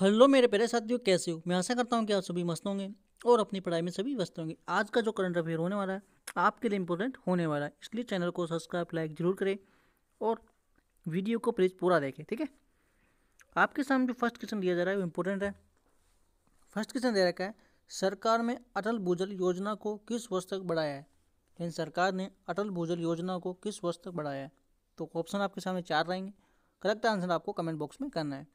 hello मेरे प्यारे साथियों कैसे हो मैं आशा करता हूँ कि आप सभी मस्त होंगे और अपनी पढ़ाई में सभी व्यस्त होंगे आज का जो करंट अफेयर होने वाला है आपके लिए इम्पोर्टेंट होने वाला है इसलिए चैनल को सब्सक्राइब लाइक जरूर करें और वीडियो को प्लीज पूरा देखें ठीक है आपके सामने जो फर्स्ट क्वेश्चन दिया जा रहा है वो इम्पोर्टेंट है फर्स्ट क्वेश्चन दे रखा है सरकार ने अटल भूजल योजना को किस वर्ष तक बढ़ाया है यानी सरकार ने अटल भूजल योजना को किस वर्ष तक बढ़ाया है तो ऑप्शन आपके सामने चार रहेंगे करेक्ट आंसर आपको कमेंट बॉक्स में करना है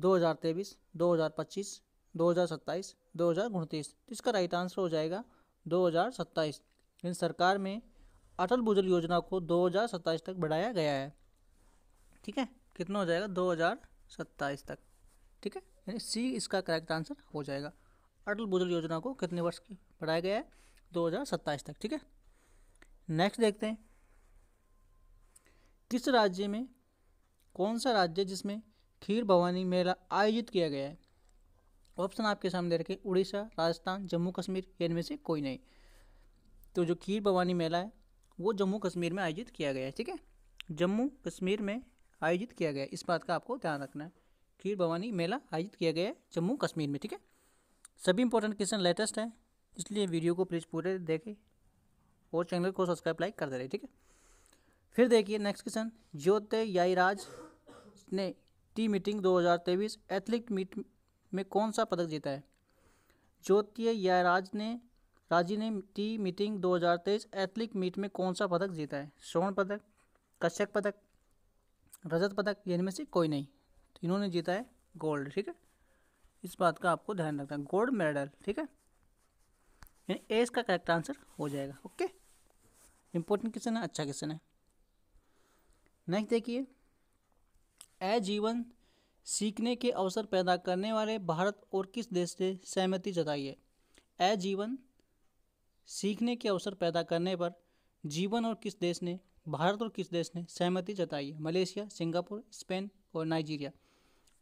दो हज़ार तेईस दो हज़ार पच्चीस दो हज़ार सत्ताईस दो हज़ार उनतीस तो इसका राइट आंसर हो जाएगा दो हज़ार सत्ताईस लेकिन सरकार में अटल भूजल योजना को दो हज़ार सत्ताईस तक बढ़ाया गया है ठीक है कितना हो जाएगा दो हज़ार सत्ताईस तक ठीक है यानी सी इसका करेक्ट आंसर हो जाएगा अटल भूजल योजना को कितने वर्ष की बढ़ाया गया है दो हज़ार सत्ताईस तक ठीक है नेक्स्ट देखते हैं किस राज्य में कौन सा राज्य जिसमें खीर भवानी मेला आयोजित किया गया है ऑप्शन आपके सामने रखे उड़ीसा राजस्थान जम्मू कश्मीर इनमें से कोई नहीं तो जो खीर भवानी मेला है वो जम्मू कश्मीर में आयोजित किया गया है ठीक है जम्मू कश्मीर में आयोजित किया गया है इस बात का आपको ध्यान रखना है खीर भवानी मेला आयोजित किया गया है जम्मू कश्मीर में ठीक है सभी इंपॉर्टेंट क्वेश्चन लेटेस्ट हैं इसलिए वीडियो को प्लीज़ पूरे देखें और चैनल को सब्सक्राइब लाइक करते रहे ठीक है फिर देखिए नेक्स्ट क्वेश्चन ज्योत याईराज ने टी मीटिंग 2023 एथलीट मीट में कौन सा पदक जीता है ज्योति याराज ने राजी ने टी मीटिंग 2023 एथलीट मीट में कौन सा पदक जीता है स्वर्ण पदक कश्यप पदक रजत पदक इनमें से कोई नहीं तो इन्होंने जीता है गोल्ड ठीक है इस बात का आपको ध्यान रखना है गोल्ड मेडल ठीक है यानी ए इसका करेक्ट आंसर हो जाएगा ओके इम्पोर्टेंट क्वेश्चन है अच्छा क्वेश्चन है नेक्स्ट देखिए आजीवन सीखने के अवसर पैदा करने वाले भारत और किस देश से सहमति जताई है आजीवन सीखने के अवसर पैदा करने पर जीवन और किस देश ने भारत और किस देश ने सहमति जताई है मलेशिया सिंगापुर स्पेन और नाइजीरिया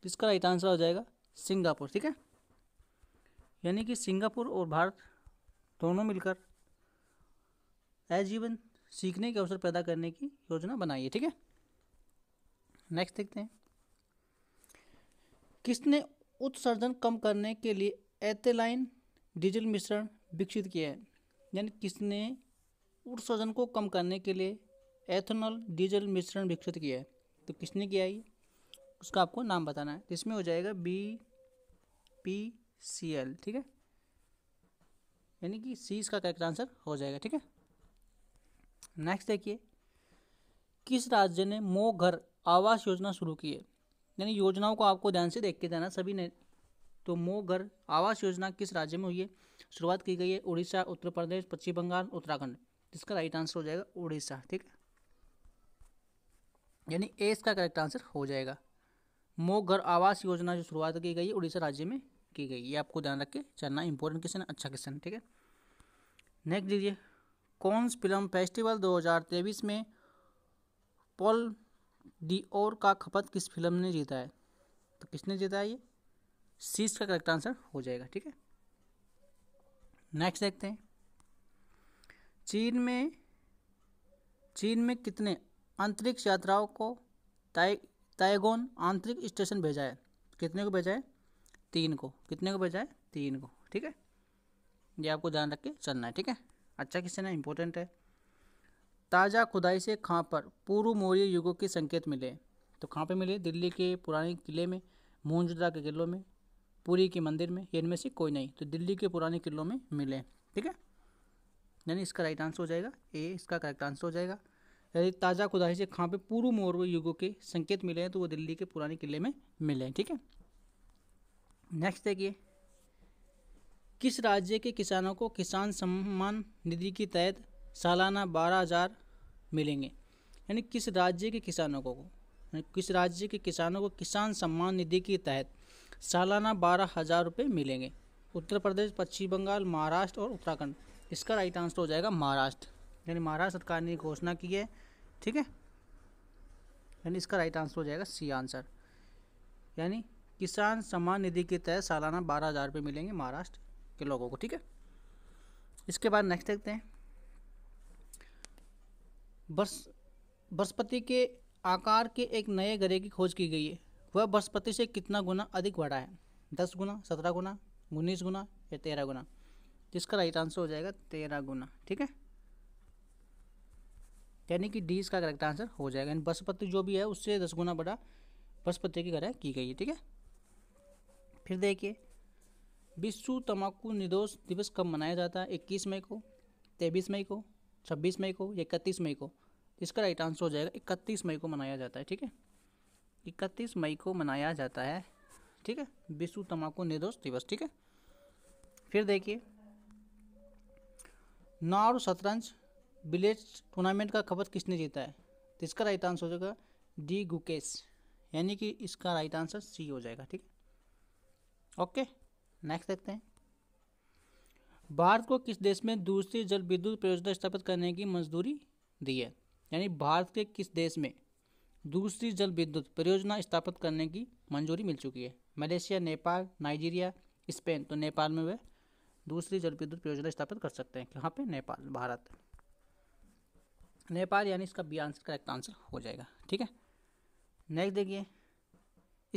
इसका राइट आंसर हो जाएगा सिंगापुर ठीक है यानी कि सिंगापुर और भारत दोनों मिलकर आजीवन सीखने के अवसर पैदा करने की योजना बनाई है ठीक है नेक्स्ट देखते हैं किसने उत्सर्जन कम करने के लिए एथेलाइन डीजल मिश्रण विकसित किया है यानी किसने उत्सर्जन को कम करने के लिए एथेनॉल डीजल मिश्रण विकसित किया है तो किसने किया ये उसका आपको नाम बताना है इसमें हो जाएगा बी पी सी एल ठीक है यानी कि सी इसका करेक्ट आंसर हो जाएगा ठीक है नेक्स्ट देखिए किस राज्य ने मोघर आवास योजना शुरू की है यानी योजनाओं को आपको ध्यान से देख के जाना सभी ने तो मो घर आवास योजना किस राज्य में हुई है शुरुआत की गई है उड़ीसा उत्तर प्रदेश पश्चिम बंगाल उत्तराखंड जिसका राइट आंसर हो जाएगा उड़ीसा ठीक है यानी ए इसका करेक्ट आंसर हो जाएगा मो घर आवास योजना जो शुरुआत की गई है उड़ीसा राज्य में की गई ये आपको ध्यान रख के चलना इंपॉर्टेंट क्वेश्चन अच्छा क्वेश्चन ठीक है नेक्स्ट दीजिए कौन फिल्म फेस्टिवल 2023 में पॉल डी और का खपत किस फिल्म ने जीता है तो किसने जीता है ये सीज का करेक्ट आंसर हो जाएगा ठीक है नेक्स्ट देखते हैं चीन में चीन में कितने अंतरिक्ष यात्राओं को ताइ ताइगोन आंतरिक स्टेशन भेजा है कितने को भेजा है तीन को कितने को भेजा है तीन को ठीक है ये आपको ध्यान रख के चलना है ठीक है अच्छा किसान है इंपॉर्टेंट है ताज़ा खुदाई से कहाँ पर पूर्व मौर्य युगों के संकेत मिले तो कहाँ पे मिले दिल्ली के पुराने किले में मोहनजुदा के किलों में पुरी के मंदिर में इनमें से कोई नहीं तो दिल्ली के पुराने किलों में मिले ठीक है यानी इसका राइट आंसर हो जाएगा ए इसका करेक्ट आंसर हो जाएगा यदि ताज़ा खुदाई से कहाँ पे पूर्व मौर्य युगों के संकेत मिले हैं तो वो दिल्ली के पुराने किले में मिले हैं ठीक है नेक्स्ट देखिए किस राज्य के किसानों को किसान सम्मान निधि के तहत सालाना बारह हज़ार मिलेंगे यानी किस राज्य के किसानों को किस राज्य के किसानों को किसान सम्मान निधि के तहत सालाना बारह हज़ार रुपये मिलेंगे उत्तर प्रदेश पश्चिम बंगाल महाराष्ट्र और उत्तराखंड इसका राइट आंसर हो जाएगा महाराष्ट्र यानी महाराष्ट्र सरकार ने घोषणा की है ठीक है यानी इसका राइट आंसर हो जाएगा सी आंसर यानी किसान सम्मान निधि के तहत सालाना बारह हज़ार रुपये मिलेंगे महाराष्ट्र के लोगों को ठीक है इसके बाद नेक्स्ट देखते हैं बृहस्पति के आकार के एक नए ग्रह की खोज की गई है वह बृहस्पति से कितना गुना अधिक बढ़ा है दस गुना सत्रह गुना उन्नीस गुना या तेरह गुना जिसका राइट आंसर हो जाएगा तेरह गुना ठीक है यानी कि डी इसका करेक्ट आंसर हो जाएगा यानी बृहस्पति जो भी है उससे दस गुना बड़ा बृहस्पति की ग्रह की गई है ठीक है फिर देखिए विश्व तम्बाकू निर्दोष दिवस कब मनाया जाता है इक्कीस मई को तेईस मई को छब्बीस मई को या इकतीस मई को इसका राइट आंसर हो जाएगा इकतीस मई को मनाया जाता है ठीक है इकतीस मई को मनाया जाता है ठीक है विश्व तम्बाकू निर्दोष दिवस ठीक है फिर देखिए नाव शतरंज विलेज टूर्नामेंट का खपत किसने जीता है तो इसका राइट आंसर हो जाएगा डी गुकेश यानी कि इसका राइट आंसर सी हो जाएगा ठीक है ओके नेक्स्ट देखते हैं भारत को किस देश में दूसरी जल विद्युत परियोजना स्थापित करने की मंजूरी दी है यानी भारत के किस देश में दूसरी जल विद्युत परियोजना स्थापित करने की मंजूरी मिल चुकी है मलेशिया नेपाल नाइजीरिया स्पेन तो नेपाल में वह दूसरी जल विद्युत परियोजना स्थापित कर सकते हैं कहाँ पे नेपाल भारत नेपाल यानी इसका बी आंसर करेक्ट आंसर हो जाएगा ठीक है नेक्स्ट देखिए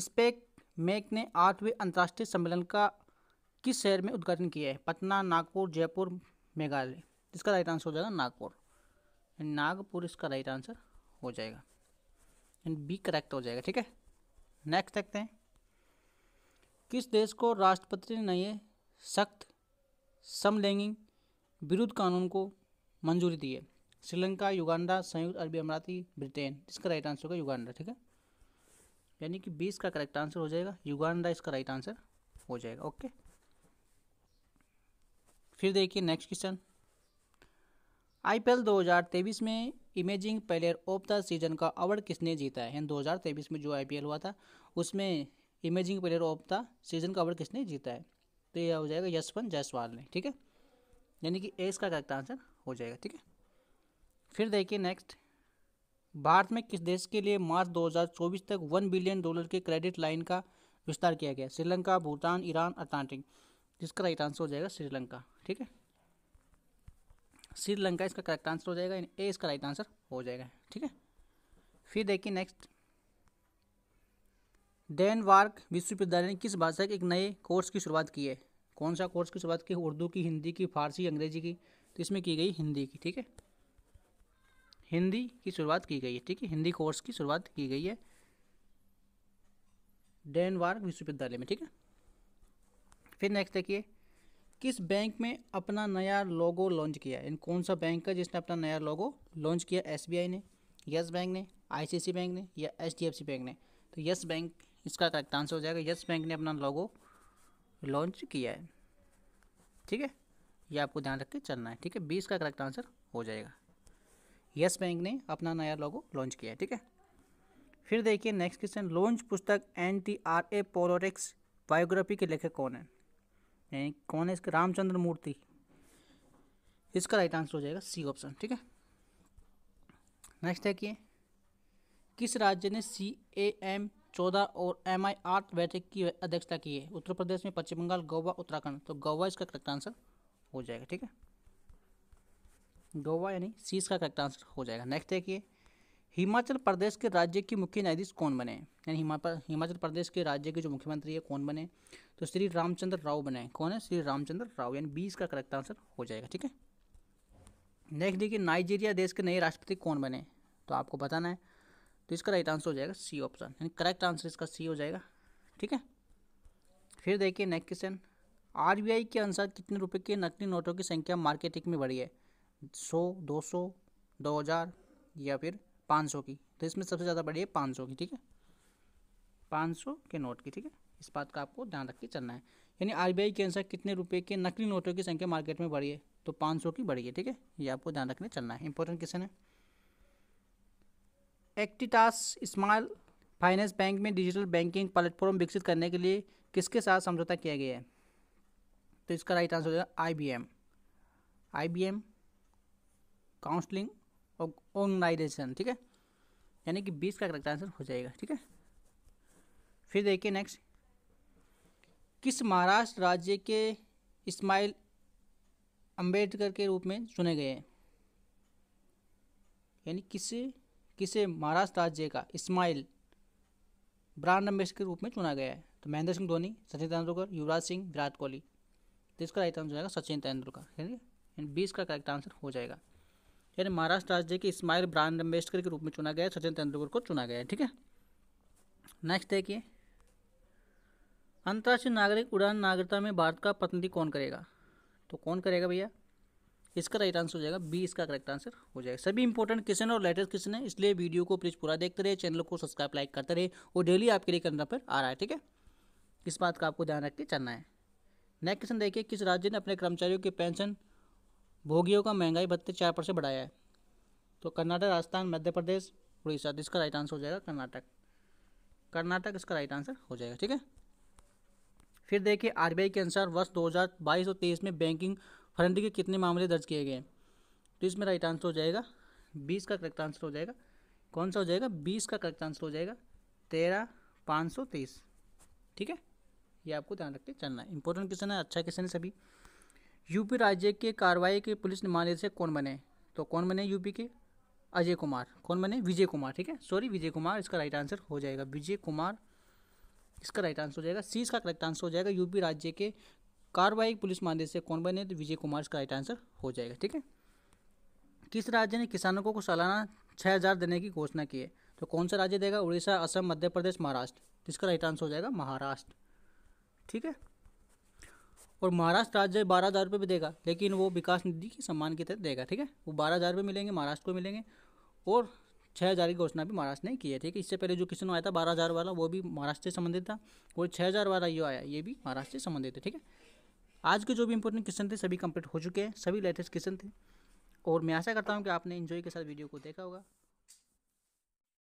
स्पेक मेक ने आठवें अंतर्राष्ट्रीय सम्मेलन का किस शहर में उद्घाटन किया है पटना नागपुर जयपुर मेघालय इसका राइट आंसर हो जाएगा नागपुर नागपुर इसका राइट आंसर हो जाएगा एंड बी करेक्ट हो जाएगा ठीक है नेक्स्ट देखते हैं किस देश को राष्ट्रपति ने नए सख्त समलैंगिक विरुद्ध कानून को मंजूरी दी है श्रीलंका युगांडा संयुक्त अरबी अमराती ब्रिटेन इसका राइट आंसर होगा युगांडा ठीक है यानी कि बीस का करेक्ट आंसर हो जाएगा युगांडा इसका राइट आंसर हो जाएगा ओके फिर देखिए नेक्स्ट क्वेश्चन आईपीएल 2023 में emerging player of the season का अवार्ड किसने जीता है यानी तेईस में जो आईपीएल हुआ था उसमें emerging player of the season का अवार्ड किसने जीता है तो यह हो जाएगा यशवंत जायसवाल ने ठीक है यानी कि एस इसका करेक्ट आंसर हो जाएगा ठीक है फिर देखिए नेक्स्ट भारत में किस देश के लिए मार्च 2024 तक वन बिलियन डॉलर के क्रेडिट लाइन का विस्तार किया गया श्रीलंका भूटान ईरान अटलांटिक जिसका राइट आंसर हो जाएगा श्रीलंका ठीक है श्रीलंका इसका करेक्ट आंसर हो जाएगा ए इसका राइट आंसर हो जाएगा ठीक है फिर देखिए नेक्स्ट डेनवार्क विश्वविद्यालय ने किस भाषा के एक नए कोर्स की शुरुआत की है कौन सा कोर्स की शुरुआत की उर्दू की हिंदी की फारसी अंग्रेजी की तो इसमें की गई हिंदी की ठीक है हिंदी की शुरुआत की गई है ठीक है हिंदी कोर्स की शुरुआत की गई है डेनवार्क विश्वविद्यालय में ठीक है फिर नेक्स्ट देखिए किस बैंक में अपना नया लोगो लॉन्च किया है कौन सा बैंक है जिसने अपना नया लोगो लॉन्च किया एस ने यस बैंक ने आईसीआईसी बैंक ने या एच बैंक ने तो यस बैंक इसका करेक्ट आंसर हो जाएगा यस बैंक ने अपना लोगो लॉन्च किया है ठीक है ये आपको ध्यान रख के चलना है ठीक है बीस का करेक्ट आंसर हो जाएगा यस बैंक ने अपना नया लोगो लॉन्च किया है ठीक है फिर देखिए नेक्स्ट क्वेश्चन लॉन्च पुस्तक N T R a politics biography के लेखक कौन है हैं कौन है इसके रामचंद्र मूर्ति इसका राइट आंसर हो जाएगा सी ऑप्शन ठीक है नेक्स्ट है कि किस राज्य ने सी ए एम चौदह और एम आई आठ बैठक की अध्यक्षता की है उत्तर प्रदेश में पश्चिम बंगाल गोवा उत्तराखंड तो गोवा इसका करेक्ट आंसर हो जाएगा ठीक है गोवा यानी सी इसका करेक्ट आंसर हो जाएगा नेक्स्ट है कि हिमाचल प्रदेश के राज्य की मुख्य न्यायाधीश कौन बने यानी हिमाचल प्रदेश के राज्य के जो मुख्यमंत्री है कौन बने तो श्री रामचंद्र राव बने कौन है श्री रामचंद्र राव यानी बीस का करेक्ट आंसर हो जाएगा ठीक है नेक्स्ट देखिए नाइजीरिया देश के नए राष्ट्रपति कौन बने तो आपको बताना है तो इसका राइट आंसर हो जाएगा सी ऑप्शन यानी करेक्ट आंसर इसका सी हो जाएगा ठीक है फिर देखिए नेक्स्ट क्वेश्चन आरबीआई के अनुसार कितने रुपए के नकली नोटों की संख्या मार्केटिंग में बढ़ी है सौ दो सौ दो हज़ार या फिर पाँच सौ की तो इसमें सबसे ज़्यादा बड़ी है पाँच सौ की ठीक है पाँच सौ के नोट की ठीक है इस बात का आपको ध्यान रख के चलना है यानी आर के अनुसार कितने रुपये के नकली नोटों की संख्या मार्केट में बढ़ी है तो पाँच सौ की बढ़ी है ठीक है ये आपको ध्यान रखने चलना है इंपॉर्टेंट क्वेश्चन है एक्टिटास स्मॉल फाइनेंस बैंक में डिजिटल बैंकिंग प्लेटफॉर्म विकसित करने के लिए किसके साथ समझौता किया गया है तो इसका राइट आंसर हो जाएगा I B M I B M counselling organisation ठीक है यानी कि बीस का करेक्ट आंसर हो जाएगा ठीक है फिर देखिए नेक्स्ट किस महाराष्ट्र राज्य के इस्माइल अंबेडकर के रूप में चुने गए हैं यानी किसे किसे महाराष्ट्र राज्य का इस्माइल ब्रांड अम्बेडकर के रूप में चुना गया है तो महेंद्र सिंह धोनी सचिन तेंदुलकर युवराज सिंह विराट कोहली तो इसका राइट आंसर हो जाएगा सचिन तेंदुलकर ठीक है बीस का करेक्ट आंसर हो जाएगा यानी महाराष्ट्र राज्य के स्माइल ब्रांड एम्बेस्डर के रूप में चुना गया सचिन तेंदुलकर को चुना गया ठीक है नेक्स्ट देखिए अंतर्राष्ट्रीय नागरिक उड़ान नागरिकता में भारत का प्रतिनिधि कौन करेगा तो कौन करेगा भैया इसका राइट आंसर हो जाएगा बी इसका करेक्ट आंसर हो जाएगा सभी इंपॉर्टेंट क्वेश्चन और लेटेस्ट क्वेश्चन है इसलिए वीडियो को प्लीज पूरा देखते रहे चैनल को सब्सक्राइब लाइक करते रहे और डेली आपके लिए कंधा पर आ रहा है ठीक है इस बात का आपको ध्यान रख के चलना है नेक्स्ट क्वेश्चन देखिए किस राज्य ने अपने कर्मचारियों की पेंशन भोगियों का महंगाई भत्ते चार परसेंट बढ़ाया है तो कर्नाटक राजस्थान मध्य प्रदेश उड़ीसा तो इसका राइट आंसर हो जाएगा कर्नाटक कर्नाटक इसका राइट आंसर हो जाएगा ठीक है फिर देखिए आर के अनुसार वर्ष दो और तेईस में बैंकिंग फरंदी के कितने मामले दर्ज किए गए हैं तो इसमें राइट आंसर हो जाएगा बीस का करेक्ट आंसर हो जाएगा कौन सा हो जाएगा बीस का करेक्ट आंसर हो जाएगा तेरह पाँच सौ तेईस ठीक है ये आपको ध्यान रख के चलना है इंपॉर्टेंट क्वेश्चन है अच्छा क्वेश्चन है सभी यूपी राज्य के कार्रवाई के पुलिस महानिदेशक कौन बने तो कौन बने यूपी के अजय कुमार कौन बने विजय कुमार ठीक है सॉरी विजय कुमार इसका राइट आंसर हो जाएगा विजय कुमार इसका राइट आंसर हो जाएगा सी इसका करेक्ट आंसर हो जाएगा यूपी राज्य के कार्रवाई पुलिस महानिदेशक कौन बने तो विजय कुमार इसका राइट आंसर हो जाएगा ठीक है किस राज्य ने किसानों को सालाना छः हज़ार देने की घोषणा की है तो कौन सा राज्य देगा उड़ीसा असम मध्य प्रदेश महाराष्ट्र तो इसका राइट आंसर हो जाएगा महाराष्ट्र ठीक है और महाराष्ट्र राज्य बारह हज़ार रुपये भी देगा लेकिन वो विकास निधि के सम्मान के तहत देगा ठीक है वो बारह हज़ार रुपये मिलेंगे महाराष्ट्र को मिलेंगे और छः हज़ार की घोषणा भी महाराष्ट्र ने की है ठीक है इससे पहले जो क्वेश्चन आया था बारह हज़ार वाला वो भी महाराष्ट्र से संबंधित था और छः हज़ार वाला ये आया ये भी महाराष्ट्र से संबंधित है ठीक है आज के जो भी इंपॉर्टेंट क्वेश्चन थे सभी कंप्लीट हो चुके हैं सभी लेटेस्ट क्वेश्चन थे और मैं आशा करता हूँ कि आपने इन्जॉय के साथ वीडियो को देखा होगा